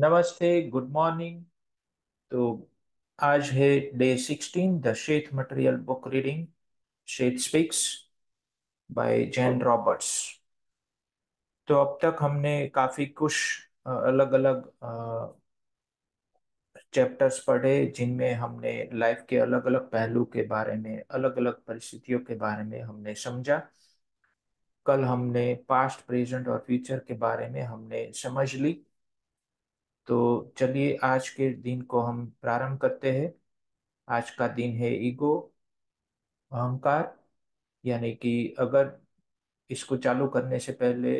नमस्ते good morning तो आज है day sixteen the Seth material book reading Seth speaks by Jane Roberts तो अब तक हमने काफी कुछ अलग अलग चैप्टर्स पढ़े जिनमें हमने लाइफ के अलग अलग पहलू के बारे में अलग अलग परिस्थितियों के बारे में हमने समझा कल हमने पास्ट प्रेजेंट और फ्यूचर के बारे में हमने समझ ली तो चलिए आज के दिन को हम प्रारंभ करते हैं आज का दिन है ईगो अहंकार यानी कि अगर इसको चालू करने से पहले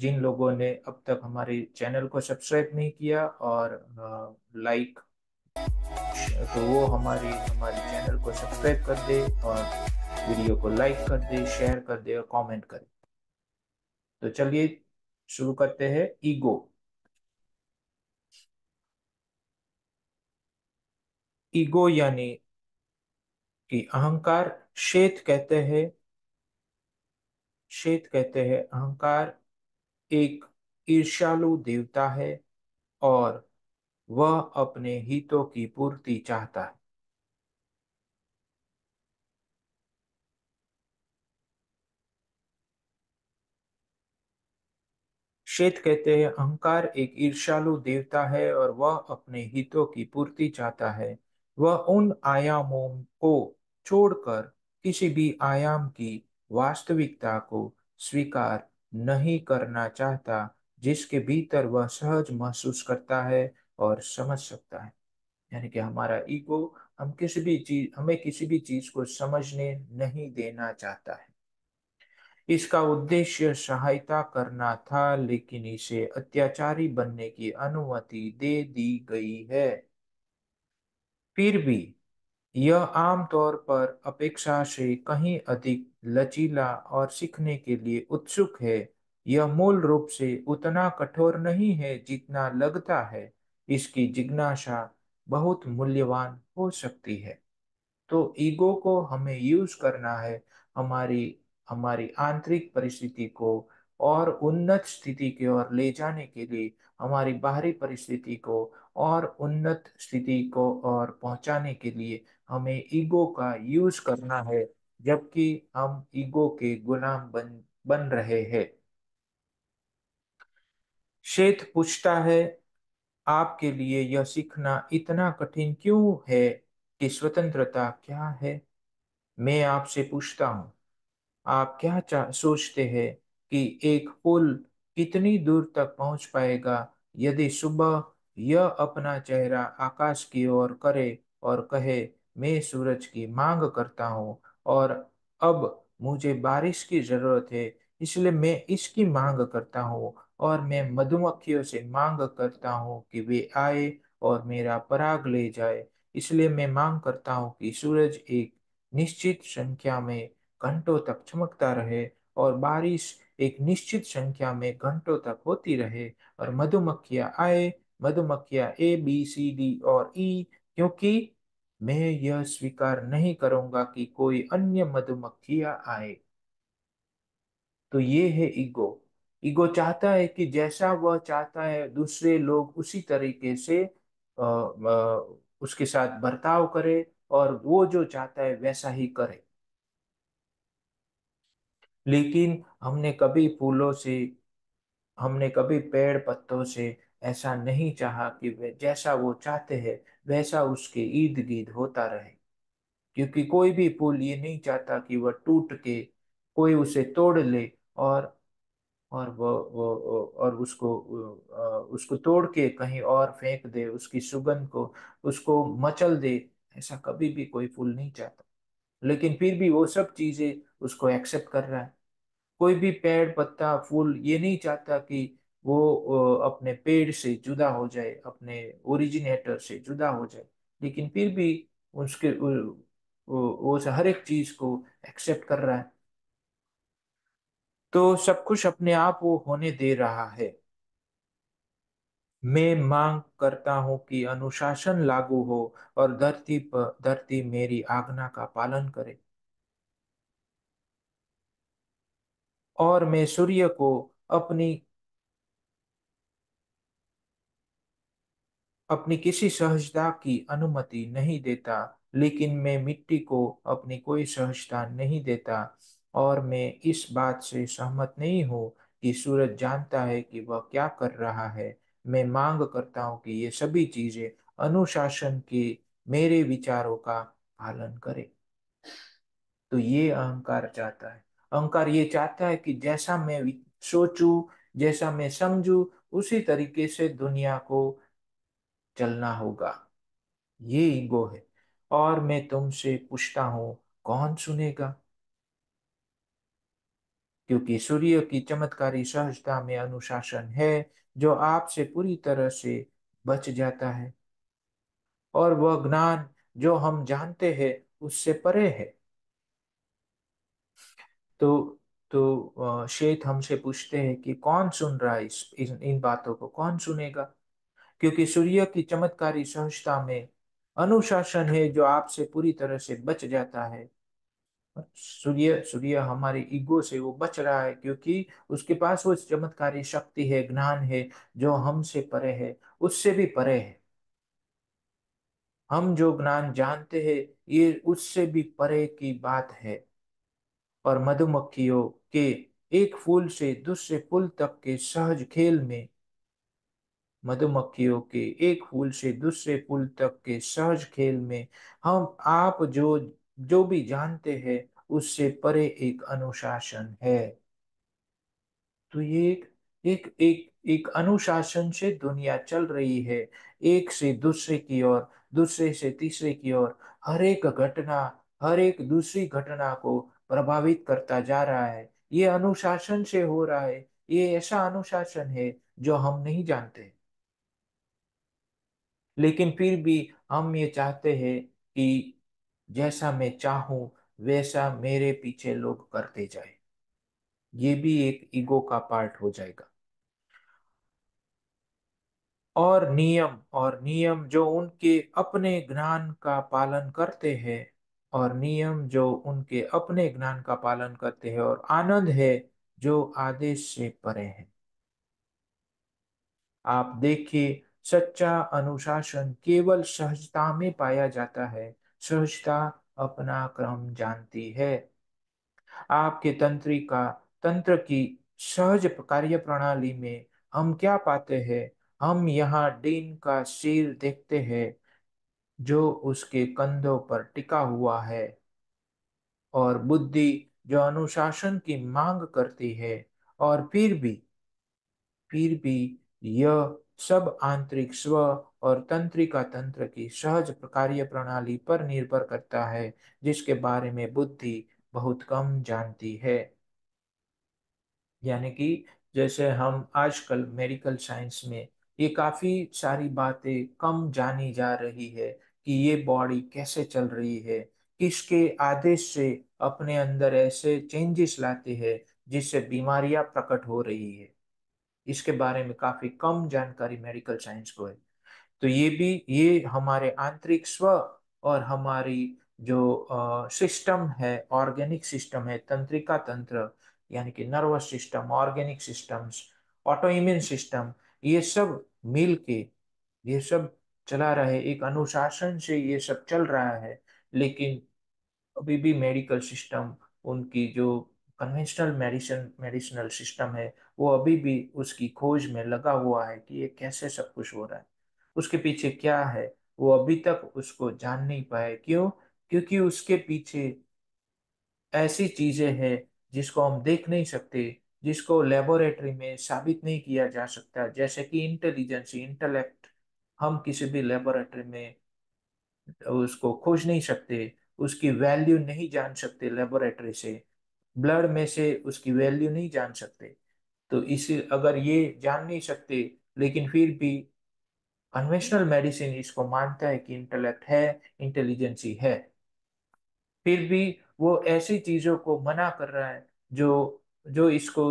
जिन लोगों ने अब तक हमारे चैनल को सब्सक्राइब नहीं किया और लाइक तो वो हमारी हमारे चैनल को सब्सक्राइब कर दे और वीडियो को लाइक कर दे शेयर कर दे और कमेंट करे तो चलिए शुरू करते हैं ईगो ईगो यानी कि अहंकार श्वेत कहते हैं श्वेत कहते हैं अहंकार एक ईर्ष्यालु देवता है और वह अपने हितों की पूर्ति चाहता है श्वेत कहते हैं अहंकार एक ईर्ष्यालु देवता है और वह अपने हितों की पूर्ति चाहता है वह उन आयामों को छोड़कर किसी भी आयाम की वास्तविकता को स्वीकार नहीं करना चाहता जिसके भीतर वह सहज महसूस करता है और समझ सकता है यानी कि हमारा ईगो हम किसी भी चीज हमें किसी भी चीज को समझने नहीं देना चाहता है इसका उद्देश्य सहायता करना था लेकिन इसे अत्याचारी बनने की अनुमति दे दी गई है फिर भी यह आमतौर पर अपेक्षा से कहीं अधिक लचीला और सीखने के लिए उत्सुक है यह मूल रूप से उतना कठोर नहीं है जितना लगता है इसकी जिज्ञासा बहुत मूल्यवान हो सकती है तो ईगो को हमें यूज करना है हमारी हमारी आंतरिक परिस्थिति को और उन्नत स्थिति की ओर ले जाने के लिए हमारी बाहरी परिस्थिति को और उन्नत स्थिति को और पहुंचाने के लिए हमें ईगो का यूज करना है जबकि हम ईगो के गुलाम बन बन रहे हैं शेत पूछता है आपके लिए यह सीखना इतना कठिन क्यों है कि स्वतंत्रता क्या है मैं आपसे पूछता हूं आप क्या सोचते हैं कि एक पुल कितनी दूर तक पहुंच पाएगा यदि सुबह यह अपना चेहरा आकाश की ओर करे और कहे मैं सूरज की मांग करता हूँ और अब मुझे बारिश की जरूरत है इसलिए मैं इसकी मांग करता हूँ और मैं मधुमक्खियों से मांग करता हूँ कि वे आए और मेरा पराग ले जाए इसलिए मैं मांग करता हूँ कि सूरज एक निश्चित संख्या में घंटों तक चमकता रहे और बारिश एक निश्चित संख्या में घंटों तक होती रहे और मधुमक्खियां आए मधुमक्खियां ए बी सी डी और ई e, क्योंकि मैं यह स्वीकार नहीं करूंगा कि कोई अन्य मधुमक्खियां आए तो ये है ईगो ईगो चाहता है कि जैसा वह चाहता है दूसरे लोग उसी तरीके से आ, आ, उसके साथ बर्ताव करे और वो जो चाहता है वैसा ही करे लेकिन हमने कभी फूलों से हमने कभी पेड़ पत्तों से ऐसा नहीं चाहा कि वे जैसा वो चाहते हैं वैसा उसके ईद गिर्द होता रहे क्योंकि कोई भी पुल ये नहीं चाहता कि वह टूट के कोई उसे तोड़ ले और और वो वो और उसको उसको तोड़ के कहीं और फेंक दे उसकी सुगंध को उसको मचल दे ऐसा कभी भी कोई फूल नहीं चाहता लेकिन फिर भी वो सब चीजें उसको एक्सेप्ट कर रहा है कोई भी पेड़ पत्ता फूल ये नहीं चाहता कि वो अपने पेड़ से जुदा हो जाए अपने ओरिजिनेटर से जुदा हो जाए लेकिन फिर भी उसके वो हर एक चीज को एक्सेप्ट कर रहा है तो सब कुछ अपने आप वो होने दे रहा है मैं मांग करता हूं कि अनुशासन लागू हो और धरती पर धरती मेरी आज्ञा का पालन करे और मैं सूर्य को अपनी अपनी किसी सहजता की अनुमति नहीं देता लेकिन मैं मिट्टी को अपनी कोई सहजता नहीं देता और मैं इस बात से सहमत नहीं हूँ कि सूरज जानता है कि वह क्या कर रहा है मैं मांग करता हूँ कि ये सभी चीजें अनुशासन के मेरे विचारों का पालन करे तो ये अहंकार चाहता है अहंकार ये चाहता है कि जैसा मैं सोचू जैसा मैं समझू उसी तरीके से दुनिया को चलना होगा ये ईगो है और मैं तुमसे पूछता हूं कौन सुनेगा क्योंकि सूर्य की चमत्कारी सहजता में अनुशासन है जो आपसे पूरी तरह से बच जाता है और वह ज्ञान जो हम जानते हैं उससे परे है तो तो शेत हमसे पूछते हैं कि कौन सुन रहा है इस इन, इन बातों को कौन सुनेगा क्योंकि सूर्य की चमत्कारी संस्था में अनुशासन है जो आपसे पूरी तरह से बच जाता है सूर्य सूर्य हमारे ईगो से वो बच रहा है क्योंकि उसके पास वो चमत्कारी शक्ति है ज्ञान है जो हमसे परे है उससे भी परे है हम जो ज्ञान जानते हैं ये उससे भी परे की बात है और मधुमक्खियों के एक फूल से दूसरे फूल तक के सहज खेल में मधुमक्खियों के एक फूल से दूसरे फूल तक के सहज खेल में हम आप जो जो भी जानते हैं उससे परे एक अनुशासन है तो ये एक एक एक एक अनुशासन से दुनिया चल रही है एक से दूसरे की ओर दूसरे से तीसरे की ओर हर एक घटना हर एक दूसरी घटना को प्रभावित करता जा रहा है ये अनुशासन से हो रहा है ये ऐसा अनुशासन है जो हम नहीं जानते लेकिन फिर भी हम ये चाहते हैं कि जैसा मैं चाहूं वैसा मेरे पीछे लोग करते जाए ये भी एक ईगो का पार्ट हो जाएगा और नियम और नियम जो उनके अपने ज्ञान का पालन करते हैं और नियम जो उनके अपने ज्ञान का पालन करते हैं और आनंद है जो आदेश से परे है आप देखिए सच्चा अनुशासन केवल सहजता में पाया जाता है सहजता अपना क्रम जानती है आपके तंत्री का तंत्र की सहज कार्य प्रणाली में हम क्या पाते हैं हम यहाँ डीन का सिर देखते हैं जो उसके कंधों पर टिका हुआ है और बुद्धि जो अनुशासन की मांग करती है और फिर भी फिर भी यह सब आंतरिक स्व और तंत्रिका तंत्र की सहज कार्य प्रणाली पर निर्भर करता है जिसके बारे में बुद्धि बहुत कम जानती है यानी कि जैसे हम आजकल मेडिकल साइंस में ये काफी सारी बातें कम जानी जा रही है कि ये बॉडी कैसे चल रही है किसके आदेश से अपने अंदर ऐसे चेंजेस लाते हैं जिससे बीमारियां प्रकट हो रही है इसके बारे में काफी कम जानकारी मेडिकल साइंस को है तो ये भी ये हमारे आंतरिक स्व और हमारी जो सिस्टम है ऑर्गेनिक सिस्टम है तंत्रिका तंत्र यानी कि nervous system organic systems autoimmune system ये सब मिल के ये सब चला रहे एक अनुशासन से ये सब चल रहा है लेकिन अभी भी मेडिकल सिस्टम उनकी जो कन्वेंशनल मेडिसिन मेडिसिनल सिस्टम है वो अभी भी उसकी खोज में लगा हुआ है कि ये कैसे सब कुछ हो रहा है उसके पीछे क्या है वो अभी तक उसको जान नहीं पाए क्यों क्योंकि उसके पीछे ऐसी चीजें हैं जिसको हम देख नहीं सकते जिसको लेबोरेटरी में साबित नहीं किया जा सकता जैसे कि इंटेलिजेंस इंटेलेक्ट हम किसी भी लेबोरेटरी में उसको खोज नहीं सकते उसकी वैल्यू नहीं जान सकते लेबोरेटरी से ब्लड में से उसकी वैल्यू नहीं जान सकते तो इस अगर ये जान नहीं सकते लेकिन फिर भी कन्वेंशनल मेडिसिन इसको मानता है कि इंटेलेक्ट है इंटेलिजेंसी है फिर भी वो ऐसी चीजों को मना कर रहा है जो जो इसको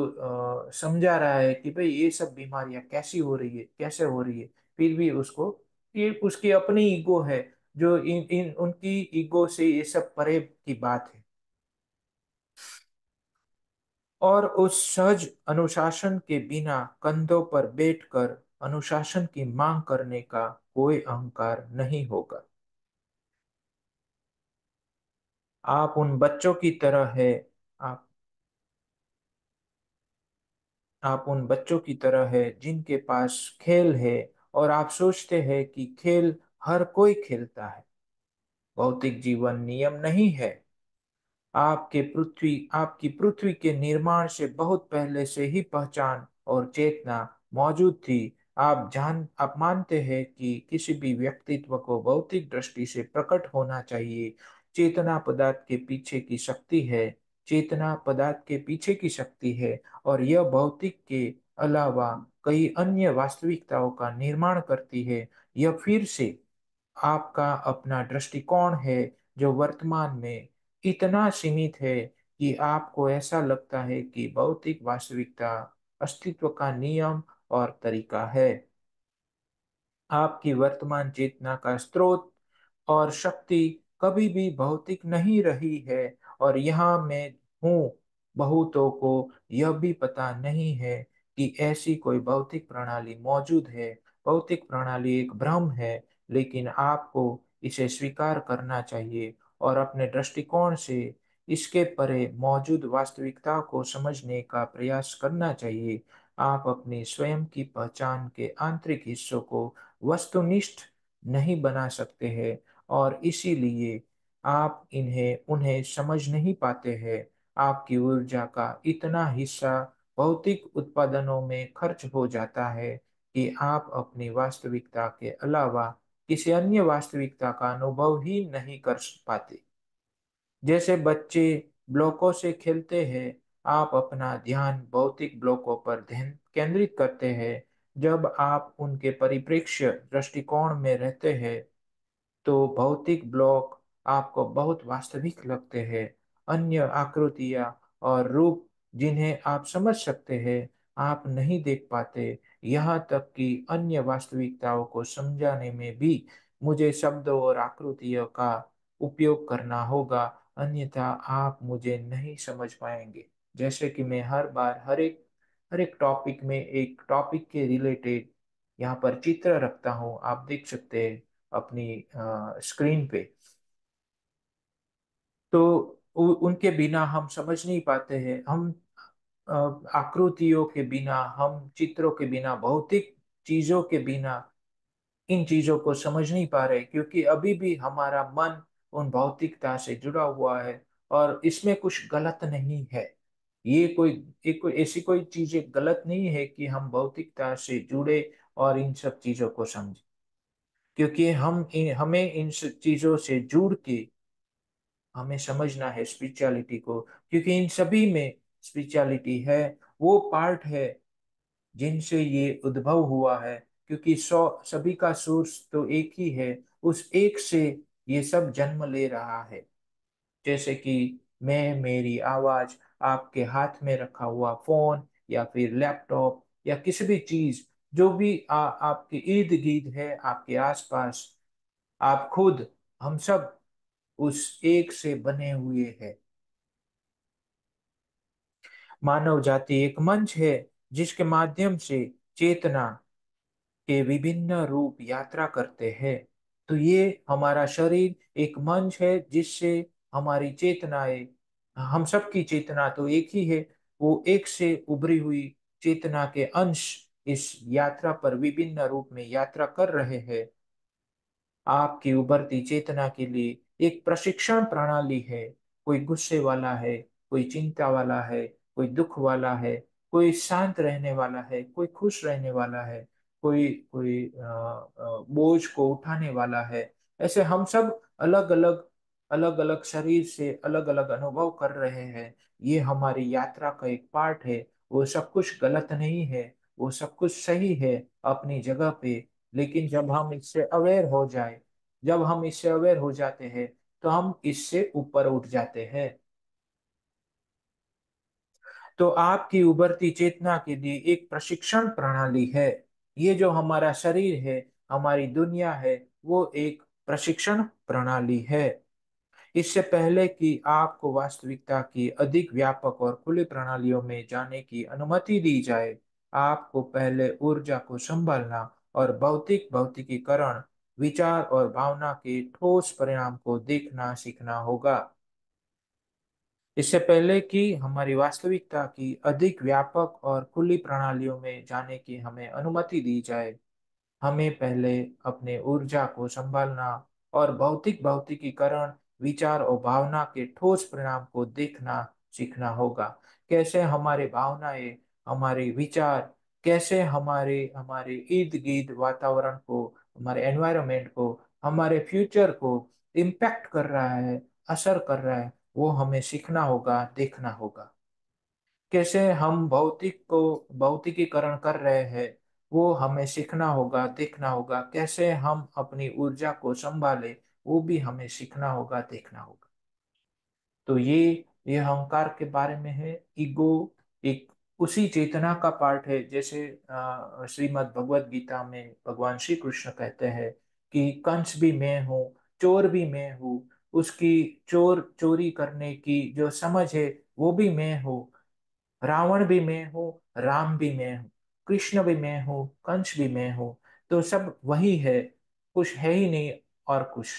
समझा रहा है कि भाई ये सब बीमारियां कैसी हो रही है कैसे हो रही है फिर भी उसको ये उसकी अपनी ईगो है जो इन इन उनकी ईगो से ये सब परे की बात है और उस सहज अनुशासन के बिना कंधों पर बैठकर अनुशासन की मांग करने का कोई अहंकार नहीं होगा आप उन बच्चों की तरह है आप आप उन बच्चों की तरह है जिनके पास खेल है और आप सोचते हैं कि खेल हर कोई खेलता है भौतिक जीवन नियम नहीं है आपके पृथ्वी आपकी पृथ्वी के निर्माण से बहुत पहले से ही पहचान और चेतना मौजूद थी आप जान आप मानते हैं कि किसी भी व्यक्तित्व को भौतिक दृष्टि से प्रकट होना चाहिए चेतना पदार्थ के पीछे की शक्ति है चेतना पदार्थ के पीछे की शक्ति है और यह भौतिक के अलावा कई अन्य वास्तविकताओं का निर्माण करती है यह फिर से आपका अपना दृष्टिकोण है जो वर्तमान में इतना सीमित है कि आपको ऐसा लगता है कि भौतिक वास्तविकता अस्तित्व का नियम और तरीका है आपकी वर्तमान चेतना का स्रोत और शक्ति कभी भी भौतिक नहीं रही है और यहाँ मैं हूँ बहुतों को यह भी पता नहीं है कि ऐसी कोई भौतिक प्रणाली मौजूद है भौतिक प्रणाली एक भ्रम है लेकिन आपको इसे स्वीकार करना चाहिए और अपने दृष्टिकोण से इसके परे मौजूद वास्तविकता को समझने का प्रयास करना चाहिए आप अपने स्वयं की पहचान के आंतरिक हिस्सों को वस्तुनिष्ठ नहीं बना सकते हैं और इसीलिए आप इन्हें उन्हें समझ नहीं पाते हैं आपकी ऊर्जा का इतना हिस्सा भौतिक उत्पादनों में खर्च हो जाता है कि आप अपनी वास्तविकता के अलावा किसी अन्य वास्तविकता का अनुभव ही नहीं कर पाते जैसे बच्चे ब्लॉकों से खेलते हैं आप अपना ध्यान भौतिक ब्लॉकों पर ध्यान केंद्रित करते हैं जब आप उनके परिप्रेक्ष्य दृष्टिकोण में रहते हैं तो भौतिक ब्लॉक आपको बहुत वास्तविक लगते हैं अन्य आकृतियां और रूप जिन्हें आप समझ सकते हैं आप नहीं देख पाते यहाँ तक कि अन्य वास्तविकताओं को समझाने में भी मुझे शब्दों और आकृतियों का उपयोग करना होगा अन्यथा आप मुझे नहीं समझ पाएंगे जैसे कि मैं हर बार हर एक हर एक टॉपिक में एक टॉपिक के रिलेटेड यहाँ पर चित्र रखता हूँ आप देख सकते हैं अपनी आ, स्क्रीन पे तो उनके बिना हम समझ नहीं पाते हैं हम आकृतियों के बिना हम चित्रों के बिना भौतिक चीजों के बिना इन चीजों को समझ नहीं पा रहे क्योंकि अभी भी हमारा मन उन भौतिकता से जुड़ा हुआ है और इसमें कुछ गलत नहीं है ये कोई एक कोई ऐसी कोई चीजें गलत नहीं है कि हम भौतिकता से जुड़े और इन सब चीजों को समझे क्योंकि हम इन, हमें इन चीजों से जुड़ के हमें समझना है स्पिरिचुअलिटी को क्योंकि इन सभी में स्पिरिचुअलिटी है वो पार्ट है जिनसे ये उद्भव हुआ है क्योंकि सौ सभी का सोर्स तो एक ही है उस एक से ये सब जन्म ले रहा है जैसे कि मैं मेरी आवाज आपके हाथ में रखा हुआ फोन या फिर लैपटॉप या किसी भी चीज जो भी आ, आपके ईद गिर्द है आपके आसपास आप खुद हम सब उस एक से बने हुए हैं मानव जाति एक मंच है जिसके माध्यम से चेतना के विभिन्न रूप यात्रा करते हैं तो ये हमारा शरीर एक मंच है जिससे हमारी चेतनाएं हम सबकी चेतना तो एक ही है वो एक से उभरी हुई चेतना के अंश इस यात्रा पर विभिन्न रूप में यात्रा कर रहे हैं आपकी उभरती चेतना के लिए एक प्रशिक्षण प्रणाली है कोई गुस्से वाला है कोई चिंता वाला है कोई दुख वाला है कोई शांत रहने वाला है कोई खुश रहने वाला है कोई कोई बोझ को उठाने वाला है ऐसे हम सब अलग अलग अलग अलग शरीर से अलग अलग अनुभव कर रहे हैं ये हमारी यात्रा का एक पार्ट है वो सब कुछ गलत नहीं है वो सब कुछ सही है अपनी जगह पे लेकिन जब हम इससे अवेयर हो जाए जब हम इससे अवेयर हो जाते हैं तो हम इससे ऊपर उठ जाते हैं तो आपकी उभरती चेतना के लिए एक प्रशिक्षण प्रणाली है ये जो हमारा शरीर है हमारी दुनिया है वो एक प्रशिक्षण प्रणाली है इससे पहले कि आपको वास्तविकता की अधिक व्यापक और खुली प्रणालियों में जाने की अनुमति दी जाए आपको पहले ऊर्जा को संभालना और भौतिक भौतिकीकरण विचार और भावना के ठोस परिणाम को देखना सीखना होगा इससे पहले कि हमारी वास्तविकता की अधिक व्यापक और खुली प्रणालियों में जाने की हमें अनुमति दी जाए हमें पहले अपने ऊर्जा को संभालना और भौतिक भौतिकीकरण विचार और भावना के ठोस परिणाम को देखना सीखना होगा कैसे हमारे भावनाएं हमारे विचार कैसे हमारे हमारे इर्द गिर्द वातावरण को हमारे एनवायरमेंट को हमारे फ्यूचर को इम्पैक्ट कर रहा है असर कर रहा है वो हमें सीखना होगा देखना होगा कैसे हम भौतिक को भौतिकीकरण कर रहे हैं वो हमें सीखना होगा देखना होगा कैसे हम अपनी ऊर्जा को संभाले वो भी हमें सीखना होगा देखना होगा तो ये ये अहंकार के बारे में है ईगो एक उसी चेतना का पार्ट है जैसे श्रीमद् भगवत गीता में भगवान श्री कृष्ण कहते हैं कि कंस भी मैं हूँ चोर भी मैं हूँ उसकी चोर चोरी करने की जो समझ है वो भी मैं हूँ रावण भी मैं हूँ राम भी मैं हूँ कृष्ण भी मैं हूँ कंस भी मैं हूँ तो सब वही है कुछ है ही नहीं और कुछ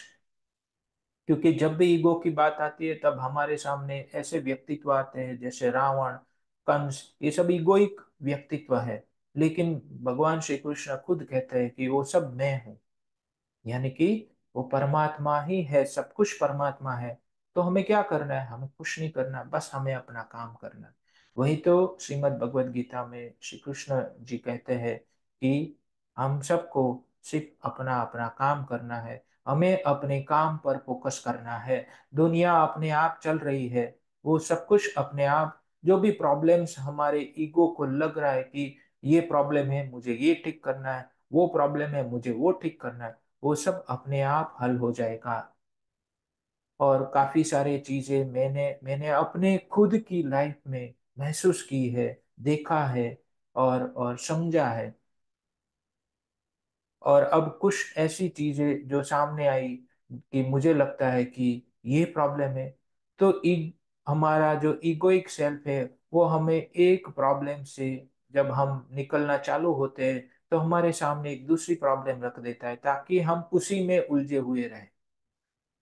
क्योंकि जब भी ईगो की बात आती है तब हमारे सामने ऐसे व्यक्तित्व आते हैं जैसे रावण कंस ये सब ईगोइक व्यक्तित्व है लेकिन भगवान श्री कृष्ण खुद कहते हैं कि वो सब मैं हूँ यानी कि वो परमात्मा ही है सब कुछ परमात्मा है तो हमें क्या करना है हमें कुछ नहीं करना बस हमें अपना काम करना वही तो श्रीमद् भगवद गीता में श्री कृष्ण जी कहते हैं कि हम सबको सिर्फ अपना अपना काम करना है हमें अपने काम पर फोकस करना है दुनिया अपने आप चल रही है वो सब कुछ अपने आप जो भी प्रॉब्लम्स हमारे ईगो को लग रहा है कि ये प्रॉब्लम है मुझे ये ठीक करना है वो प्रॉब्लम है मुझे वो ठीक करना है वो सब अपने आप हल हो जाएगा और काफी सारे चीजें मैंने मैंने अपने खुद की लाइफ में महसूस की है देखा है और और समझा है और अब कुछ ऐसी चीजें जो सामने आई कि मुझे लगता है कि ये प्रॉब्लम है तो हमारा जो ईगोइक सेल्फ है वो हमें एक प्रॉब्लम से जब हम निकलना चालू होते हैं तो हमारे सामने एक दूसरी प्रॉब्लम रख देता है ताकि हम उसी में उलझे हुए रहें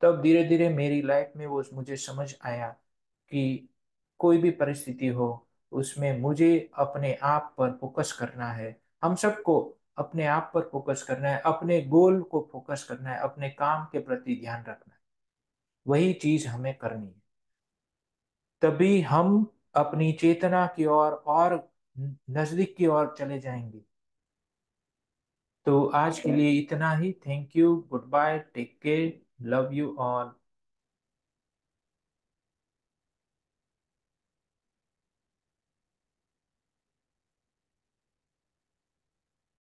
तब तो धीरे धीरे मेरी लाइफ में वो मुझे समझ आया कि कोई भी परिस्थिति हो उसमें मुझे अपने आप पर फोकस करना है हम सबको अपने आप पर फोकस करना है अपने गोल को फोकस करना है अपने काम के प्रति ध्यान रखना है वही चीज हमें करनी है तभी हम अपनी चेतना की ओर और, और नजदीक की ओर चले जाएंगे तो आज के लिए इतना ही thank you goodbye take care love you all